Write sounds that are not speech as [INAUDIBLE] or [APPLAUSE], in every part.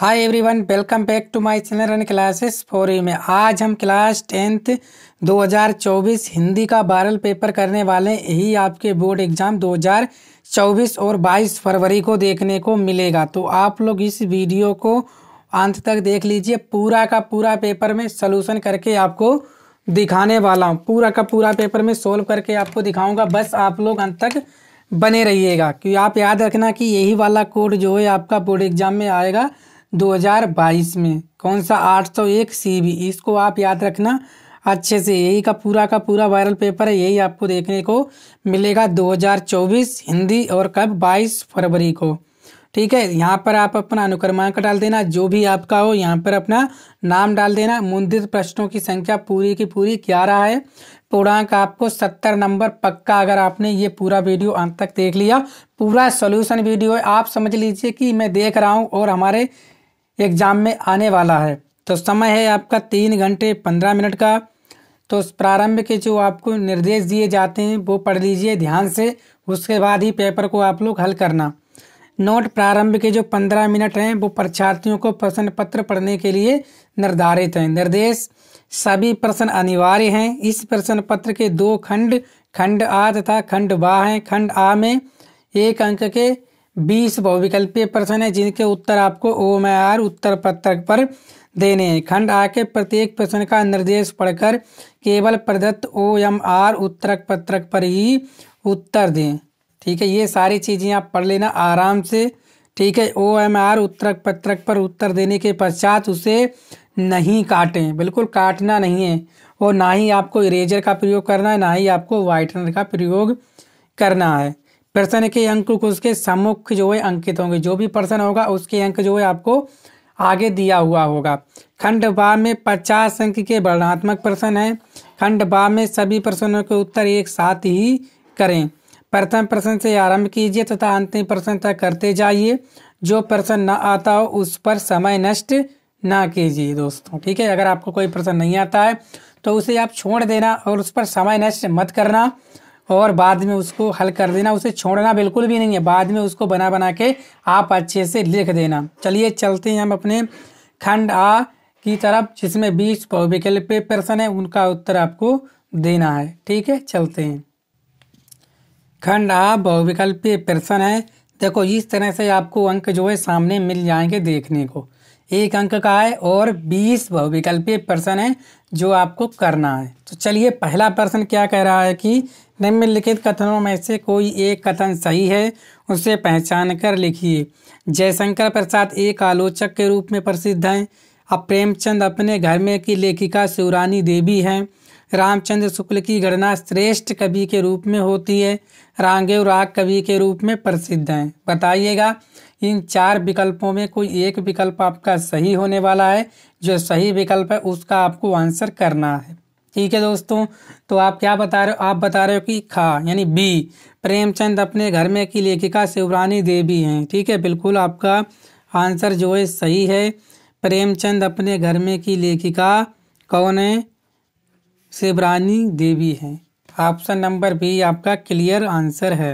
hi everyone welcome back to my channel run classes for you में आज हम class tenth 2024 Hindi का बारल पेपर करने वाले यही आपके बोर्ड एग्जाम 2024 और 22 फरवरी को देखने को मिलेगा तो आप लोग इस वीडियो को अंत तक देख लीजिए पूरा का पूरा पेपर में सोल्यूशन करके आपको दिखाने वाला हूँ पूरा का पूरा पेपर में सोल्व करके आपको दिखाऊँगा बस आप लोग अंत तक बने रहिएगा क्योंकि आप याद रखना कि यही वाला कोड जो है आपका बोर्ड एग्जाम में आएगा 2022 में कौन सा 801 सीबी इसको आप याद रखना अच्छे से यही का पूरा का पूरा वायरल पेपर है यही आपको देखने को मिलेगा 2024 हिंदी और कब 22 फरवरी को ठीक है यहाँ पर आप अपना अनुक्रमांक डाल देना जो भी आपका हो यहाँ पर अपना नाम डाल देना मुद्रित प्रश्नों की संख्या पूरी की पूरी ग्यारह है पूर्णांक आपको सत्तर नंबर पक्का अगर आपने ये पूरा वीडियो अंत तक देख लिया पूरा सोल्यूशन वीडियो है आप समझ लीजिए कि मैं देख रहा हूँ और हमारे एग्ज़ाम में आने वाला है तो समय है आपका तीन घंटे पंद्रह मिनट का तो प्रारंभ के जो आपको निर्देश दिए जाते हैं वो पढ़ लीजिए ध्यान से उसके बाद ही पेपर को आप लोग हल करना नोट प्रारंभ के जो पंद्रह मिनट हैं वो परीक्षार्थियों को प्रश्न पत्र पढ़ने के लिए निर्धारित हैं निर्देश सभी प्रश्न अनिवार्य हैं इस प्रश्न पत्र के दो खंड खंड आ तथा खंड बा हैं खंड आ में एक अंक के बीस बहुविकल्पीय प्रश्न है जिनके उत्तर आपको ओ एम आर उत्तर पत्रक पर देने हैं खंड आ के प्रत्येक प्रश्न का निर्देश पढ़कर केवल प्रदत्त ओ एम आर उत्तरक पत्रक पर ही उत्तर दें ठीक है ये सारी चीज़ें आप पढ़ लेना आराम से ठीक है ओ एम आर उत्तरक पत्रक पर उत्तर देने के पश्चात उसे नहीं काटें बिल्कुल काटना नहीं है और ना ही आपको इरेजर का प्रयोग करना है ना ही आपको वाइटनर का प्रयोग करना है प्रश्न के अंक को उसके सम्मुख जो है अंकित होंगे जो भी प्रश्न होगा उसके अंक जो है आपको आगे दिया हुआ होगा खंड बा में पचास अंक के वर्णात्मक प्रश्न हैं खंड बा में सभी प्रश्नों के उत्तर एक साथ ही करें प्रथम प्रश्न से आरंभ कीजिए तथा अंतिम प्रश्न तक करते जाइए जो प्रश्न ना आता हो उस पर समय नष्ट ना कीजिए दोस्तों ठीक है अगर आपको कोई प्रश्न नहीं आता है तो उसे आप छोड़ देना और उस पर समय नष्ट मत करना और बाद में उसको हल कर देना उसे छोड़ना बिल्कुल भी नहीं है बाद में उसको बना बना के आप अच्छे से लिख देना चलिए चलते हैं हम अपने खंड आ की तरफ जिसमें बीस विकल्प प्रश्न है उनका उत्तर आपको देना है ठीक है चलते हैं खंड आ बहुविकल्पीय प्रश्न है देखो इस तरह से आपको अंक जो है सामने मिल जाएंगे देखने को एक अंक का है और बीस बहुविकल्पीय प्रश्न है जो आपको करना है तो चलिए पहला प्रश्न क्या कह रहा है कि निम्नलिखित कथनों में से कोई एक कथन सही है उसे पहचान कर लिखिए जयशंकर प्रसाद एक आलोचक के रूप में प्रसिद्ध हैं अब प्रेमचंद अपने घर में की लेखिका शिवरानी देवी हैं रामचंद्र शुक्ल की गणना श्रेष्ठ कवि के रूप में होती है रांगेव राग कवि के रूप में प्रसिद्ध हैं बताइएगा इन चार विकल्पों में कोई एक विकल्प आपका सही होने वाला है जो सही विकल्प है उसका आपको आंसर करना है ठीक है दोस्तों तो आप क्या बता रहे हो आप बता रहे हो कि खा यानी बी प्रेमचंद अपने घर में की लेखिका शिवरानी देवी हैं ठीक है बिल्कुल आपका आंसर जो है सही है प्रेमचंद अपने घर में की लेखिका कौन है शिवरानी देवी हैं ऑप्शन नंबर बी आपका क्लियर आंसर है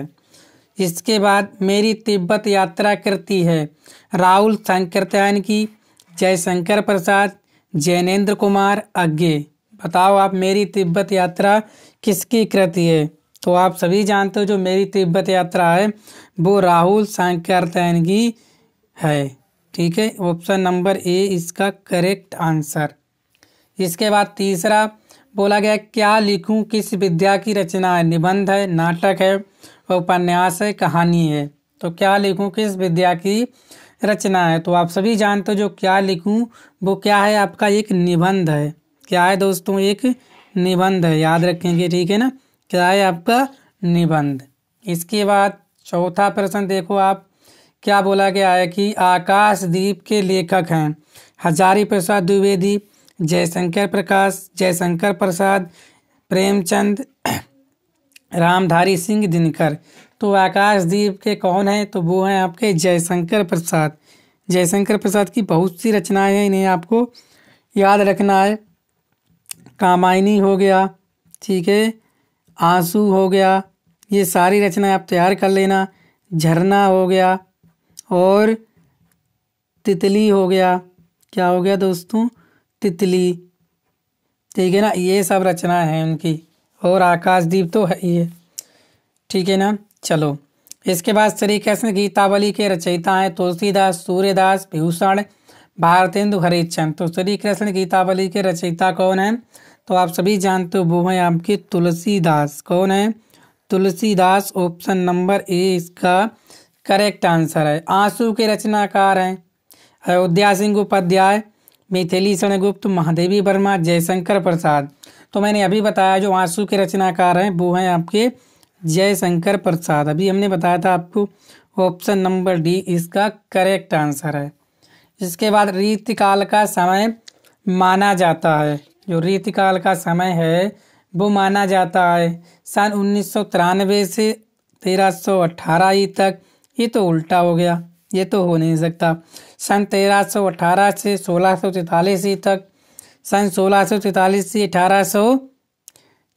इसके बाद मेरी तिब्बत यात्रा करती है राहुल शंकर की जयशंकर प्रसाद जैनेन्द्र कुमार अज्ञे बताओ आप मेरी तिब्बत यात्रा किसकी कृति है तो आप सभी जानते हो जो मेरी तिब्बत यात्रा है वो राहुल सांकर्तन की है ठीक है ऑप्शन नंबर ए इसका करेक्ट आंसर इसके बाद तीसरा बोला गया क्या लिखूं किस विद्या की रचना है निबंध है नाटक है उपन्यास है कहानी है तो क्या लिखूं किस विद्या की रचना है तो आप सभी जानते हो जो क्या लिखूं वो क्या है आपका एक निबंध है क्या है दोस्तों एक निबंध है याद रखेंगे ठीक है ना क्या है आपका निबंध इसके बाद चौथा प्रश्न देखो आप क्या बोला गया है कि आकाशदीप के लेखक हैं हजारी प्रसाद द्विवेदी जयशंकर प्रकाश जयशंकर प्रसाद प्रेमचंद [CLEARS THROAT] रामधारी सिंह दिनकर तो आकाशदीप के कौन हैं तो वो हैं आपके जयशंकर प्रसाद जयशंकर प्रसाद की बहुत सी रचनाएं हैं इन्हें आपको याद रखना है कामायनी हो गया ठीक है आंसू हो गया ये सारी रचनाएं आप तैयार कर लेना झरना हो गया और तितली हो गया क्या हो गया दोस्तों तितली ठीक है ना ये सब रचना है उनकी और आकाशदीप तो है ये ठीक है ना चलो इसके बाद श्री कृष्ण गीतावली के रचयिता हैं तुलसीदास सूर्यदास भूषण भारतेंदु हरिचंद तो श्री कृष्ण गीतावली के रचयिता कौन है तो आप सभी जानते हो वो हैं आपके तुलसीदास कौन है तुलसीदास ऑप्शन नंबर ए इसका करेक्ट आंसर है आंसू के रचनाकार हैं अयोध्या सिंह उपाध्याय मिथिली शरणगुप्त महादेवी वर्मा जयशंकर प्रसाद तो मैंने अभी बताया जो आंसू के रचनाकार हैं वो हैं आपके जयशंकर प्रसाद अभी हमने बताया था आपको ऑप्शन नंबर डी इसका करेक्ट आंसर है इसके बाद रीतकाल का समय माना जाता है जो रीतकाल का समय है वो माना जाता है सन उन्नीस से तेरह सौ अट्ठारह तक ये तो उल्टा हो गया ये तो हो नहीं सकता सन तेरह सौ अठारह से सोलह सौ तक सन सोलह सौ तैतालीस से अठारह सौ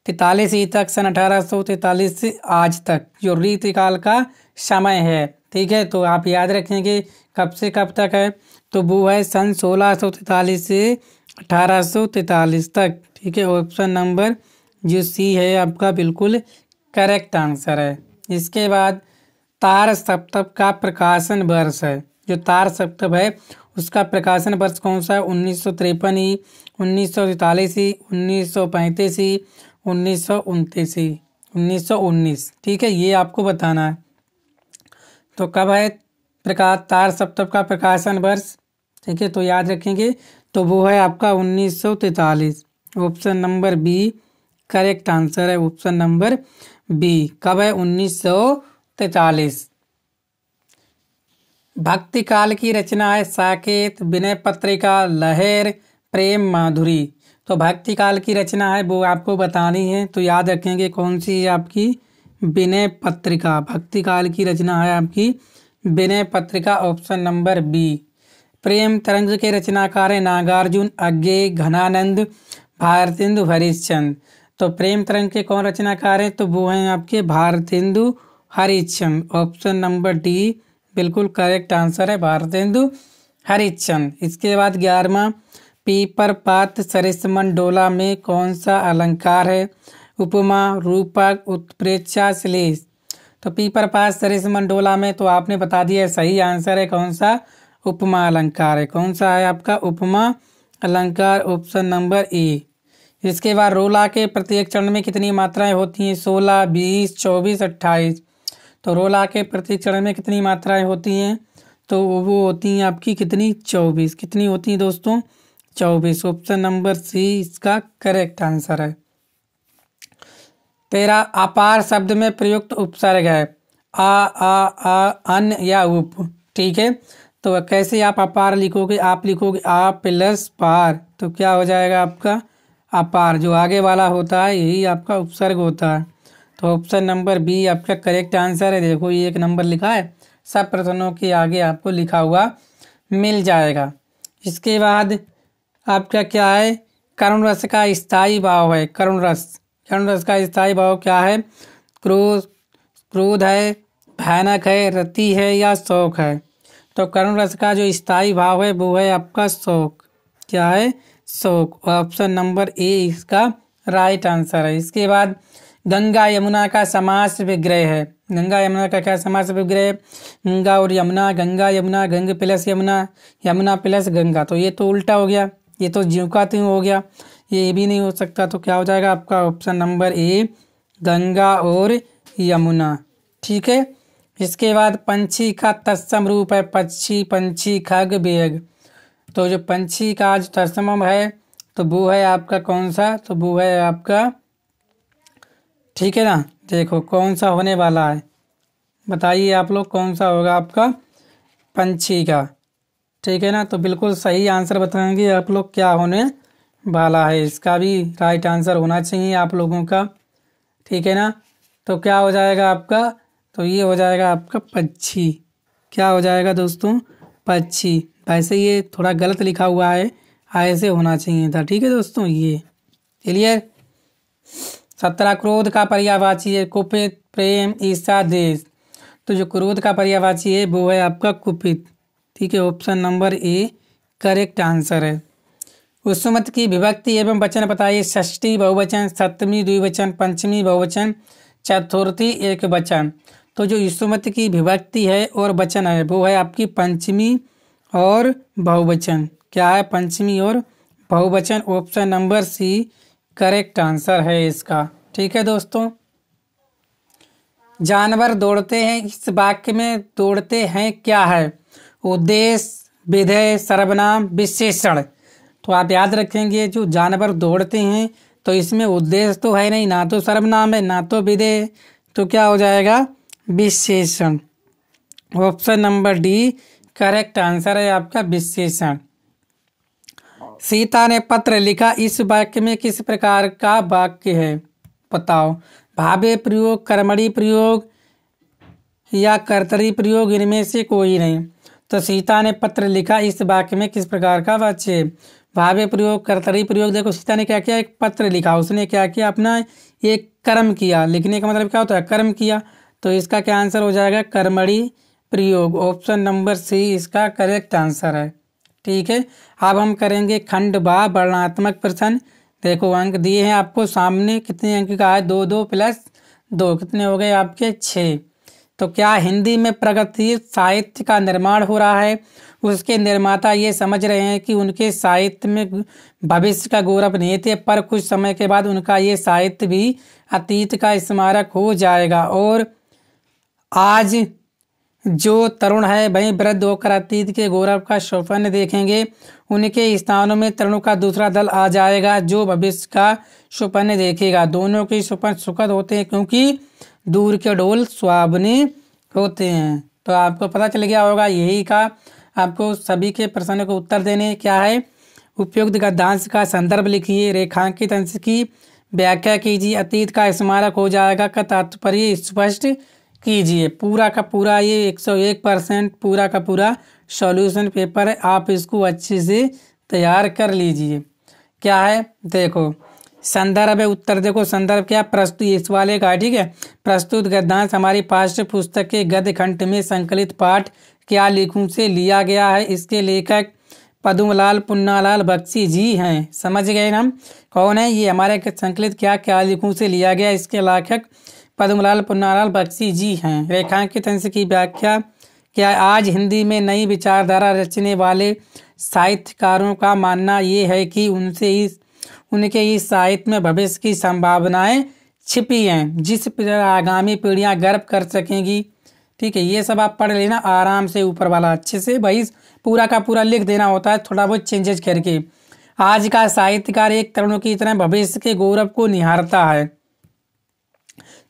तैतालीस तक सन अठारह सौ तैतालीस से आज तक जो रीतकाल का समय है ठीक है तो आप याद रखेंगे कब से कब तक है तो वो है सन सोलह सौ तैतालीस से अठारह तक ठीक है ऑप्शन नंबर जो सी है आपका बिल्कुल करेक्ट आंसर है इसके बाद तार सप्तप का प्रकाशन वर्ष है जो तार सप्तप है उसका प्रकाशन वर्ष कौन सा है उन्नीस सौ तिरपन ही उन्नीस सौ सैतालीस ही उन्नीस सौ पैंतीस ही उन्नीस सौ उनतीस ही उन्नीस सौ उन्नीस ठीक है ये आपको बताना है तो कब है प्रकाश तार सप्तप का प्रकाशन वर्ष ठीक है तो याद रखेंगे तो वो है आपका उन्नीस सौ तैतालीस option number B correct answer है ऑप्शन नंबर बी कब है उन्नीस सौ तैतालीस भक्ति काल की रचना है साकेत विनय पत्रिका लहर प्रेम माधुरी तो भक्ति काल की रचना है वो आपको बतानी है तो याद रखेंगे कौन सी है आपकी विनय पत्रिका भक्ति काल की रचना है आपकी विनय पत्रिका ऑप्शन नंबर बी प्रेम तरंग के रचनाकार हैं नागार्जुन अज्ञे घनानंद भारतेंदु हरिश्चंद तो प्रेम तरंग के कौन रचनाकार हैं तो वो हैं आपके Bharatendu Harishchand option number D बिल्कुल करेक्ट आंसर है भारतेंदु हरिश्चंद इसके बाद ग्यारहवा पीपर पात डोला में कौन सा अलंकार है उपमा रूपक उत्प्रेक्षा श्लेष तो पीपर पात डोला में तो आपने बता दिया सही आंसर है कौन सा उपमा अलंकार है कौन सा है आपका उपमा अलंकार ऑप्शन नंबर ए इसके बाद रोला के प्रत्येक चरण में कितनी मात्राएं होती हैं सोलह बीस चौबीस अट्ठाईस तो रोला के प्रत्येक चरण में कितनी मात्राएं होती हैं तो वो होती हैं आपकी कितनी चौबीस कितनी होती हैं दोस्तों चौबीस ऑप्शन नंबर सी इसका करेक्ट आंसर है तेरा अपार शब्द में प्रयुक्त उपसर्ग है आ आ आ अन या उप ठीक है तो कैसे आप अपार लिखोगे आप लिखोगे आ प्लस पार तो क्या हो जाएगा आपका अपार जो आगे वाला होता है यही आपका उपसर्ग होता है तो ऑप्शन नंबर बी आपका करेक्ट आंसर है देखो ये एक नंबर लिखा है सब प्रश्नों के आगे आपको लिखा हुआ मिल जाएगा इसके बाद आपका क्या है करुण रस का स्थायी भाव है करुण रस करुण रस का स्थायी भाव क्या है क्रोध क्रोध है भयानक है रति है या शौक है तो कर्म रस का जो स्थायी भाव है वो है आपका शोक क्या है शोक ऑप्शन नंबर ए इसका राइट आंसर है इसके बाद गंगा यमुना का समास विग्रह है गंगा यमुना का क्या समास विग्रह गंगा और यमुना गंगा यमुना गंग प्लस यमुना यमुना प्लस गंगा तो ये तो उल्टा हो गया ये तो जीव का त्यों हो गया ये भी नहीं हो सकता तो क्या हो जाएगा आपका ऑप्शन नंबर ए गंगा और यमुना ठीक है इसके बाद पंछी का तत्सम रूप है पक्षी पंछी खग बेग तो जो पंछी का आज तत्सम है तो वो है आपका कौन सा तो वो है आपका ठीक है ना देखो कौन सा होने वाला है बताइए आप लोग कौन सा होगा आपका पंछी का ठीक है ना तो बिल्कुल सही आंसर बताएंगे आप लोग क्या होने वाला है इसका भी राइट आंसर होना चाहिए आप लोगों का ठीक है ना तो क्या हो जाएगा आपका तो ये हो जाएगा आपका पक्षी क्या हो जाएगा दोस्तों पक्षी वैसे ये थोड़ा गलत लिखा हुआ है ऐसे होना चाहिए था ठीक है दोस्तों ये क्लियर सत्रह क्रोध का पर्यावाची है कुपित प्रेम ईसा देश तो जो क्रोध का पर्यावाची है वो है आपका कुपित ठीक है option number A correct answer है कुसुमत की विभक्ति एवं वचन बताइए षष्ठी बहुवचन सप्तमी द्विवचन पंचमी बहुवचन चतुर्थी एक वचन तो जो युष्मत की विभक्ति है और वचन है वो है आपकी पंचमी और बहुवचन क्या है पंचमी और बहुवचन option number C correct answer है इसका ठीक है दोस्तों जानवर दौड़ते हैं इस वाक्य में दौड़ते हैं क्या है उद्देश्य विधेय सर्वनाम विशेषण तो आप याद रखेंगे जो जानवर दौड़ते हैं तो इसमें उद्देश्य तो है नहीं ना तो सर्वनाम है ना तो विधेय तो क्या हो जाएगा विशेषण option number D correct answer है आपका विशेषण सीता ने पत्र लिखा इस वाक्य में किस प्रकार का वाक्य है बताओ भावे प्रयोग कर्मणी प्रयोग या कर्तरी प्रयोग इनमें से कोई नहीं तो सीता ने पत्र लिखा इस वाक्य में किस प्रकार का वाच्य है भावे प्रयोग कर्तरी प्रयोग देखो सीता ने क्या किया एक पत्र लिखा उसने क्या किया अपना एक कर्म किया लिखने का मतलब क्या होता है कर्म किया तो इसका क्या आंसर हो जाएगा कर्मणी प्रयोग ऑप्शन नंबर सी इसका करेक्ट आंसर है ठीक है अब हम करेंगे खंड बा वर्णात्मक प्रश्न देखो अंक दिए हैं आपको सामने कितने अंक का है दो दो प्लस दो कितने हो गए आपके छः तो क्या हिंदी में प्रगति साहित्य का निर्माण हो रहा है उसके निर्माता ये समझ रहे हैं कि उनके साहित्य में भविष्य का गौरव नहीं थे पर कुछ समय के बाद उनका ये साहित्य भी अतीत का स्मारक हो जाएगा और आज जो तरुण है वही वृद्ध होकर अतीत के गौरव का स्वप्न देखेंगे उनके स्थानों में तरुणों का दूसरा दल आ जाएगा जो भविष्य का स्वप्न देखेगा दोनों के स्वप्न सुखद होते हैं क्योंकि दूर के डोल सुहावने होते हैं तो आपको पता चल गया होगा यही का आपको सभी के प्रश्नों को उत्तर देने क्या है उपयुक्त गद्यांश का संदर्भ लिखिए रेखांकित अंश की व्याख्या कीजिए अतीत का स्मारक हो जाएगा का तात्पर्य स्पष्ट कीजिए पूरा का पूरा ये 101 परसेंट पूरा का पूरा सॉल्यूशन पेपर है आप इसको अच्छे से तैयार कर लीजिए क्या है देखो संदर्भ है उत्तर देखो संदर्भ क्या प्रस्तुत इस वाले का ठीक है प्रस्तुत गद्यांश हमारी पाठ्य पुस्तक के गद्य खंड में संकलित पाठ क्या लिखूं से लिया गया है इसके लेखक पदुमलाल पुन्नालाल बख्शी जी हैं समझ गए हम कौन है ये हमारे संकलित क्या क्या लिखूं से लिया गया इसके लेखक पद्मलाल पुन्नालाल बख्शी जी हैं रेखांकित अंश की व्याख्या क्या आज हिंदी में नई विचारधारा रचने वाले साहित्यकारों का मानना ये है कि उनसे इस उनके इस साहित्य में भविष्य की संभावनाएं छिपी हैं जिस पर आगामी पीढ़ियां गर्व कर सकेंगी ठीक है ये सब आप पढ़ लेना आराम से ऊपर वाला अच्छे से भाई पूरा का पूरा लिख देना होता है थोड़ा बहुत चेंजेस करके आज का साहित्यकार एक तरुण की तरह भविष्य के गौरव को निहारता है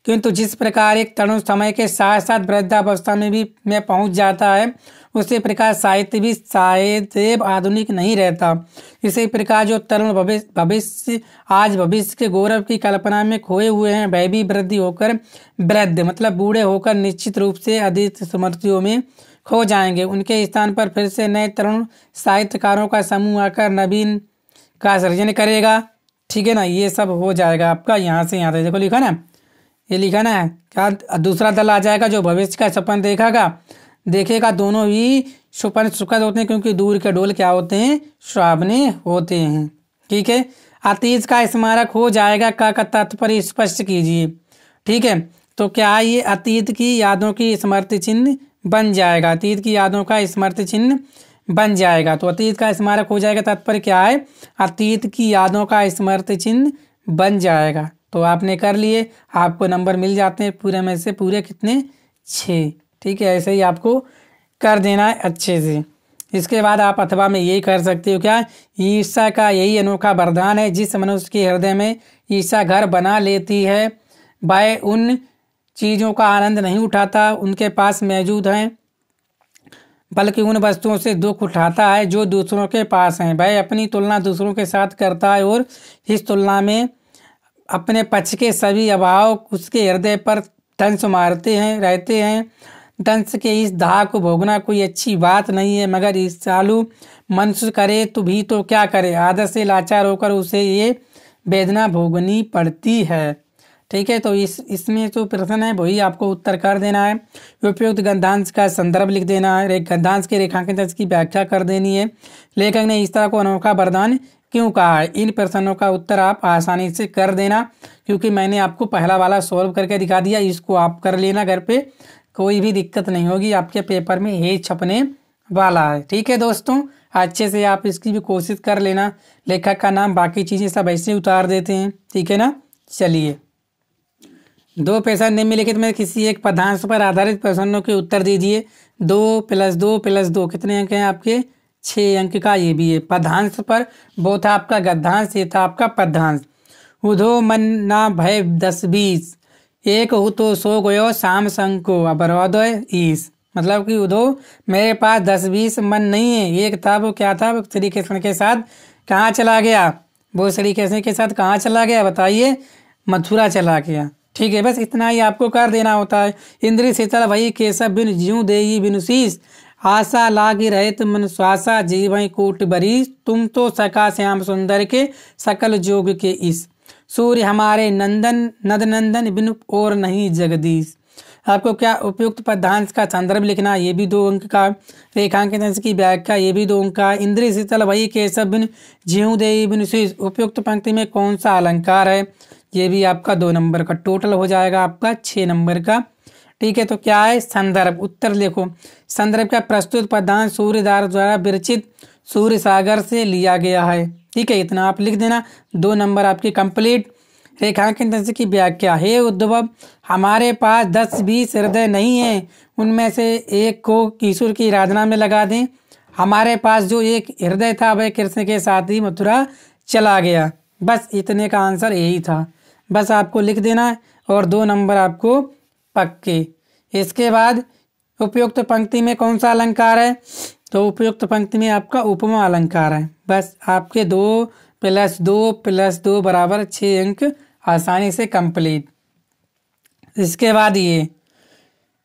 किंतु जिस प्रकार एक तरुण समय के साथ साथ वृद्धावस्था में भी में पहुंच जाता है उसी प्रकार साहित्य भी शायद आधुनिक नहीं रहता इसी प्रकार जो तरुण भविष्य भविष्य आज भविष्य के गौरव की कल्पना में खोए हुए हैं वह भी वृद्धि होकर वृद्ध मतलब बूढ़े होकर निश्चित रूप से अधिक समृद्धियों में खो जाएंगे उनके स्थान पर फिर से नए तरुण साहित्यकारों का समूह आकर नवीन का सृजन करेगा ठीक है ना ये सब हो जाएगा आपका यहाँ से यहाँ तक देखो लिखा ना ये लिखाना है क्या दूसरा दल आ जाएगा जो भविष्य का सपन देखेगा देखेगा दोनों ही सुपन सुखद होते हैं क्योंकि दूर के डोल क्या होते हैं श्रावने होते हैं ठीक है अतीत का स्मारक हो जाएगा का का तात्पर्य स्पष्ट कीजिए ठीक है तो क्या ये अतीत की यादों की स्मृति चिन्ह बन जाएगा अतीत की यादों का स्मृति चिन्ह बन जाएगा तो अतीत का स्मारक हो जाएगा तात्पर्य क्या है अतीत की यादों का स्मृति चिन्ह बन जाएगा तो आपने कर लिए आपको नंबर मिल जाते हैं पूरे में से पूरे कितने छः ठीक है ऐसे ही आपको कर देना है अच्छे से इसके बाद आप अथवा में यही कर सकते हो क्या ईर्षा का यही अनोखा वरदान है जिस मनुष्य के हृदय में ईर्षा घर बना लेती है वह उन चीज़ों का आनंद नहीं उठाता उनके पास मौजूद हैं बल्कि उन वस्तुओं से दुख उठाता है जो दूसरों के पास हैं वह अपनी तुलना दूसरों के साथ करता है और इस तुलना में अपने पक्ष के सभी अभाव उसके हृदय पर दंश मारते हैं रहते हैं दंश के इस दाह को भोगना कोई अच्छी बात नहीं है मगर इस चालू मन करे तो भी तो क्या करे आदर से लाचार होकर उसे ये वेदना भोगनी पड़ती है ठीक है तो इस इसमें जो तो प्रश्न है वही आपको उत्तर कर देना है उपयुक्त गंधांश का संदर्भ लिख देना है गंधांश के रेखांकन की व्याख्या कर देनी है लेखक ने इस तरह को अनोखा वरदान क्यों कहा है इन प्रश्नों का उत्तर आप आसानी से कर देना क्योंकि मैंने आपको पहला वाला सॉल्व करके दिखा दिया इसको आप कर लेना घर पे कोई भी दिक्कत नहीं होगी आपके पेपर में ये छपने वाला है ठीक है दोस्तों अच्छे से आप इसकी भी कोशिश कर लेना लेखक का नाम बाकी चीज़ें सब ऐसे उतार देते हैं ठीक है ना चलिए दो प्रश्न निम्न लिखित में किसी एक पदांश पर आधारित प्रश्नों के उत्तर दीजिए दो प्लस दो प्लस दो कितने अंक हैं आपके छः अंक का ये भी है पदांश पर वो था आपका गद्धांश ये था आपका पदांश उधो मन ना भय दस बीस एक हो तो सो गयो शाम संग अबरोदय ईस मतलब कि उधो मेरे पास दस बीस मन नहीं है एक था वो क्या था श्री कृष्ण के साथ कहाँ चला गया वो श्री कृष्ण के साथ कहाँ चला गया बताइए मथुरा चला गया ठीक है बस इतना ही आपको कर देना होता है इंद्र शीतल भई केशव बिन जीव देई बिन शीस आशा लागी रहित मन स्वासा जीव कूट बरी तुम तो सका श्याम सुंदर के सकल जोग के इस सूर्य हमारे नंदन नद नंदन बिन और नहीं जगदीश आपको क्या उपयुक्त पदांश का संदर्भ लिखना ये भी दो अंक का रेखांकित अंश की व्याख्या ये भी दो अंक का इंद्रिय शीतल वही केशव बिन जीव देवी बिन शीष उपयुक्त पंक्ति में कौन सा अलंकार है ये भी आपका दो नंबर का टोटल हो जाएगा आपका छः नंबर का ठीक है तो क्या है संदर्भ उत्तर लिखो संदर्भ का प्रस्तुत पदान सूर्यदार द्वारा विरचित सूर्य सागर से लिया गया है ठीक है इतना आप लिख देना दो नंबर आपकी कंप्लीट रेखांकित दृश्य की व्याख्या हे उद्धव हमारे पास दस बीस हृदय नहीं है उनमें से एक को किशोर की आराधना में लगा दें हमारे पास जो एक हृदय था वह कृष्ण के साथ ही मथुरा चला गया बस इतने का आंसर यही था बस आपको लिख देना और दो नंबर आपको पक्के इसके बाद उपयुक्त पंक्ति में कौन सा अलंकार है तो उपयुक्त पंक्ति में आपका उपमा अलंकार है बस आपके दो प्लस दो प्लस दो बराबर छः अंक आसानी से कंप्लीट इसके बाद ये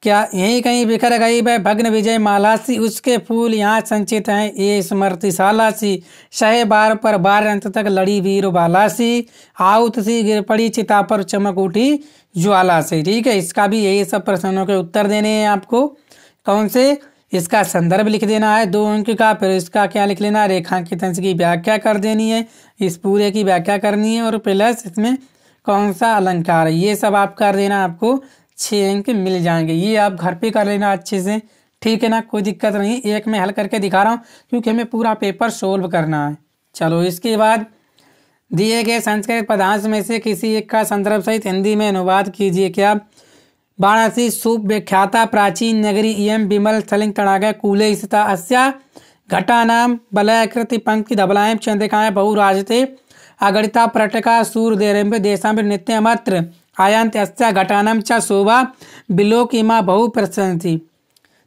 क्या यही कहीं बिखर गई वह भग्न विजय मालासी उसके फूल यहाँ संचित हैं ये स्मृतिशाला सी शह बार पर बार अंत तक लड़ी वीर बालासी आउत सी गिर पड़ी चिता पर चमक उठी ज्वाला से ठीक है इसका भी यही सब प्रश्नों के उत्तर देने हैं आपको कौन से इसका संदर्भ लिख देना है दो अंक का फिर इसका क्या लिख लेना है रेखांकित अंश की व्याख्या कर देनी है इस पूरे की व्याख्या करनी है और प्लस इसमें कौन सा अलंकार है ये सब आप कर देना आपको छः अंक मिल जाएंगे ये आप घर पे कर लेना अच्छे से ठीक है ना कोई दिक्कत नहीं एक में हल करके दिखा रहा हूँ क्योंकि हमें पूरा पेपर सोल्व करना है चलो इसके बाद दिए गए संस्कृत पदांश में से किसी एक का संदर्भ सहित हिंदी में अनुवाद कीजिए क्या वाराणसी विख्याता प्राचीन नगरी एम विमल स्थलिंग तड़ागे कूले स्थित अस्या घटानाम बलयकृति पंक्ति धबलाएं चंद्रिकाएं बहुराजते अगणिता पर्यटका देशाम नित्य मत्र आयांत अस्या घटानम च शोभा इमा बहु प्रसन्न थी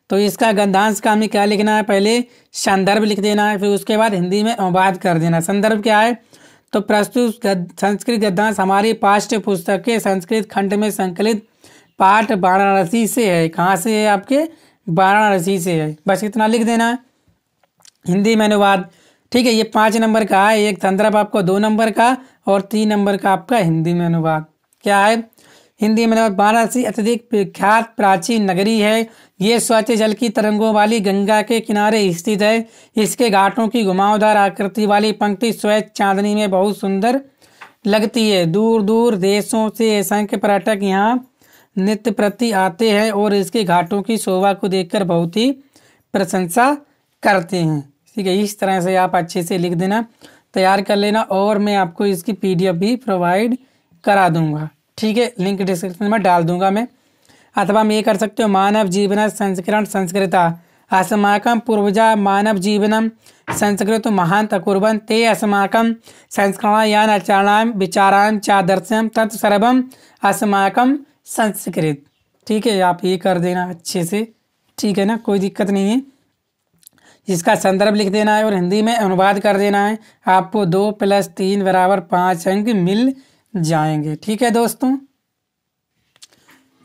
तो इसका गंधांश का हमें क्या लिखना है पहले संदर्भ लिख देना है फिर उसके बाद हिंदी में अनुवाद कर देना संदर्भ क्या है तो प्रस्तुत संस्कृत गद्यांश हमारी पाठ्य पुस्तक के संस्कृत खंड में संकलित पाठ वाराणसी से है कहाँ से है आपके वाराणसी से है बस इतना लिख देना हिंदी में अनुवाद ठीक है ये पाँच नंबर का है एक संदर्भ आपको दो नंबर का और तीन नंबर का आपका हिंदी में अनुवाद क्या है हिंदी में अनुवाद वाराणसी अत्यधिक विख्यात प्राचीन नगरी है ये स्वच्छ जल की तरंगों वाली गंगा के किनारे स्थित है इसके घाटों की घुमावदार आकृति वाली पंक्ति स्वच्छ चांदनी में बहुत सुंदर लगती है दूर दूर देशों से असंख्य पर्यटक यहाँ नित्य प्रति आते हैं और इसके घाटों की शोभा को देखकर बहुत ही प्रशंसा करते हैं ठीक है इस तरह से आप अच्छे से लिख देना तैयार कर लेना और मैं आपको इसकी पीडीएफ भी प्रोवाइड करा दूंगा ठीक है लिंक डिस्क्रिप्शन में डाल दूंगा मैं अथवा हम ये कर सकते हो मानव जीवन संस्करण संस्कृत अस्माक पूर्वजा मानव जीवनम संस्कृत महान कुर्वन् ते अस्माकं संस्करणायान् विचारा विचारान् चादर्शनं तत् सर्वं अस्माक संस्कृत ठीक है आप ये कर देना अच्छे से ठीक है ना कोई दिक्कत नहीं है इसका संदर्भ लिख देना है और हिंदी में अनुवाद कर देना है आपको दो प्लस तीन बराबर पाँच अंक मिल जाएंगे ठीक है दोस्तों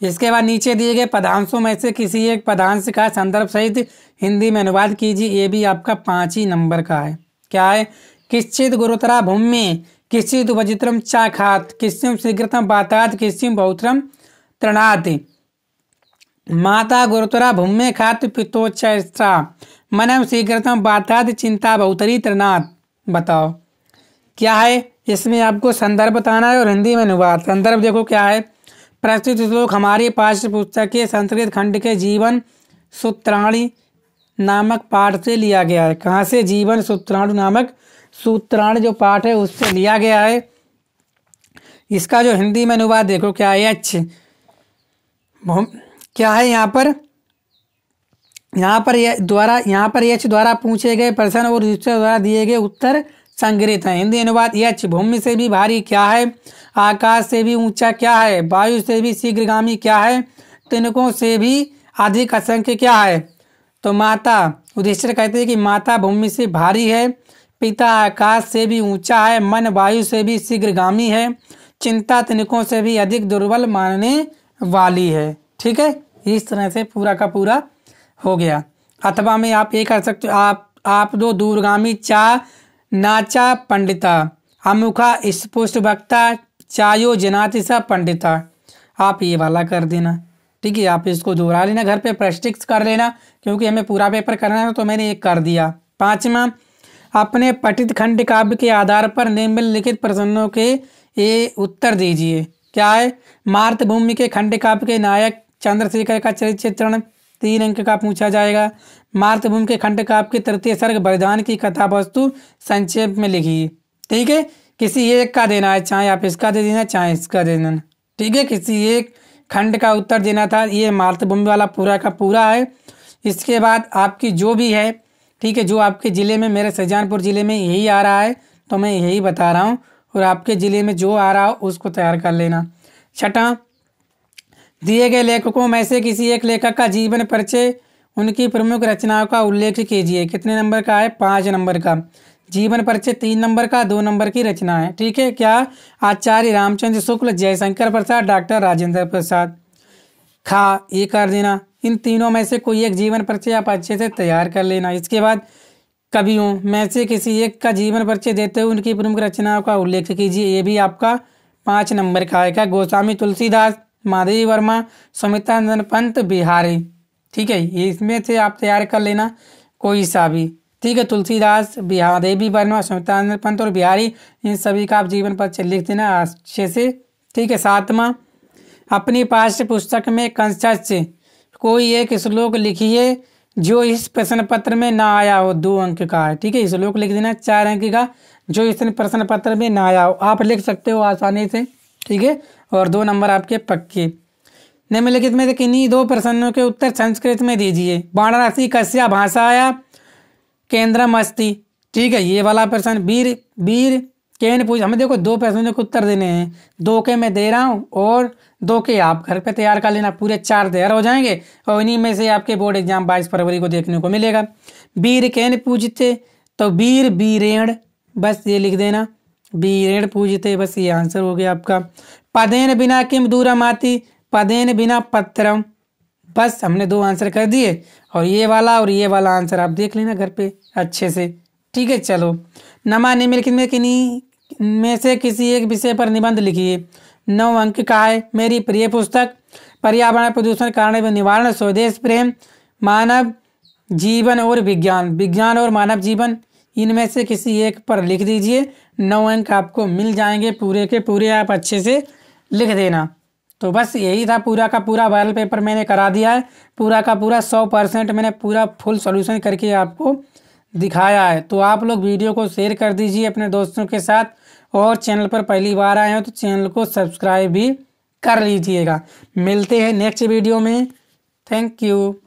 इसके बाद नीचे दिए गए पदांशों में से किसी एक पदांश का संदर्भ सहित हिंदी में अनुवाद कीजिए ये भी आपका पाँच ही नंबर का है क्या है किश्चित गुरुतरा भूमि किश्चित वजित्रम चाखात किस्म शीघ्रतम बातात किश्चिम बहुतरम तृणात माता गुरुतरा भूमि खात पितोचा मनम शीघ्रतम बातात चिंता बहुतरी तृणात बताओ क्या है इसमें आपको संदर्भ बताना है और हिंदी में अनुवाद संदर्भ देखो क्या है प्रस्तुत श्लोक हमारे पाठ्य पुस्तक के संस्कृत खंड के जीवन सूत्राणी नामक पाठ से लिया गया है कहाँ से जीवन सूत्राणु नामक सूत्राण जो पाठ है उससे लिया गया है इसका जो हिंदी में अनुवाद देखो क्या है एच क्या है यहाँ पर यहाँ पर द्वारा यहाँ पर एच द्वारा पूछे गए प्रश्न और द्वारा दिए गए उत्तर संग्रहित है हिंदी अनुवाद यक्ष भूमि से भी भारी क्या है आकाश से भी ऊंचा क्या है वायु से भी शीघ्रगामी क्या है तिनकों से भी अधिक असंख्य क्या है तो माता उद्देश्य कहते हैं कि माता भूमि से भारी है पिता आकाश से भी ऊंचा है मन वायु से भी शीघ्रगामी है चिंता तिनकों से भी अधिक दुर्बल मानने वाली है ठीक है इस तरह से पूरा का पूरा हो गया अथवा में आप ये कर सकते हो आप आप दो दूरगामी चा नाचा पंडिता अमुखा स्पुष्ट भक्ता चायो जनाति सा पंडिता आप ये वाला कर देना ठीक है आप इसको दोहरा लेना घर पे प्रैक्टिस कर लेना क्योंकि हमें पूरा पेपर करना है तो मैंने ये कर दिया पांचवा अपने पठित खंड काव्य के आधार पर निम्नलिखित प्रश्नों के ये उत्तर दीजिए क्या है मातृभूमि के खंड काव्य के नायक चंद्रशेखर का चरित्र चित्रण तीन अंक का पूछा जाएगा मातृभूमि के खंड काव्य के तृतीय सर्ग बलिदान की कथा वस्तु संक्षेप में लिखी ठीक है किसी एक का देना है चाहे आप इसका दे देना चाहे इसका दे देना ठीक है किसी एक खंड का उत्तर देना था ये मातृभूमि वाला पूरा का पूरा है इसके बाद आपकी जो भी है ठीक है जो आपके ज़िले में मेरे सजानपुर ज़िले में यही आ रहा है तो मैं यही बता रहा हूँ और आपके ज़िले में जो आ रहा हो उसको तैयार कर लेना छठा दिए गए लेखकों में से किसी एक लेखक का जीवन परिचय उनकी प्रमुख रचनाओं का उल्लेख कीजिए कितने नंबर का है पाँच नंबर का जीवन परिचय तीन नंबर का दो नंबर की रचना है ठीक है क्या आचार्य रामचंद्र शुक्ल जयशंकर प्रसाद डॉक्टर राजेंद्र प्रसाद खा ये कर देना इन तीनों में से कोई एक जीवन परिचय आप अच्छे से तैयार कर लेना इसके बाद कवियों में से किसी एक का जीवन परिचय देते हुए उनकी प्रमुख रचनाओं का उल्लेख कीजिए ये भी आपका पाँच नंबर का आएगा गोस्वामी तुलसीदास माधवी वर्मा सुमित्रंदन पंत बिहारी ठीक है ये इसमें से आप तैयार कर लेना कोई सा भी ठीक है तुलसीदास बिहार देवी वर्मा सुमितानंद पंत और बिहारी इन सभी का आप जीवन पत्र लिख देना अच्छे से ठीक है सातवा अपनी पाठ्य पुस्तक में कंसच कोई एक श्लोक लिखिए जो इस प्रश्न पत्र में ना आया हो दो अंक का है ठीक है श्लोक लिख देना चार अंक का जो इस प्रश्न पत्र में ना आया हो आप लिख सकते हो आसानी से ठीक है और दो नंबर आपके पक्के निम्नलिखित में से किन्हीं दो प्रश्नों के उत्तर संस्कृत में दीजिए वाराणसी कश्या भाषाया केंद्रम अस्थि ठीक है ये वाला प्रश्न वीर वीर केन पूछ हमें देखो दो प्रश्नों के उत्तर देने हैं दो के मैं दे रहा हूँ और दो के आप घर पे तैयार कर लेना पूरे चार तैयार हो जाएंगे और इन्हीं में से आपके बोर्ड एग्जाम 22 फरवरी को देखने को मिलेगा वीर केन पूछते तो वीर बीरेण बस ये लिख देना बीरेण पूछते बस ये आंसर हो गया आपका पदेन बिना किम दूरम आती पदेन बिना पत्रम बस हमने दो आंसर कर दिए और ये वाला और ये वाला आंसर आप देख लेना घर पे अच्छे से ठीक है चलो नमा निम्नलिखित में किन्हीं में से किसी एक विषय पर निबंध लिखिए नौ अंक का है मेरी प्रिय पुस्तक पर्यावरण प्रदूषण कारण एवं निवारण स्वदेश प्रेम मानव जीवन और विज्ञान विज्ञान और मानव जीवन इनमें से किसी एक पर लिख दीजिए नौ अंक आपको मिल जाएंगे पूरे के पूरे आप अच्छे से लिख देना तो बस यही था पूरा का पूरा वायरल पेपर मैंने करा दिया है पूरा का पूरा सौ परसेंट मैंने पूरा फुल सॉल्यूशन करके आपको दिखाया है तो आप लोग वीडियो को शेयर कर दीजिए अपने दोस्तों के साथ और चैनल पर पहली बार आए हो तो चैनल को सब्सक्राइब भी कर लीजिएगा मिलते हैं नेक्स्ट वीडियो में थैंक यू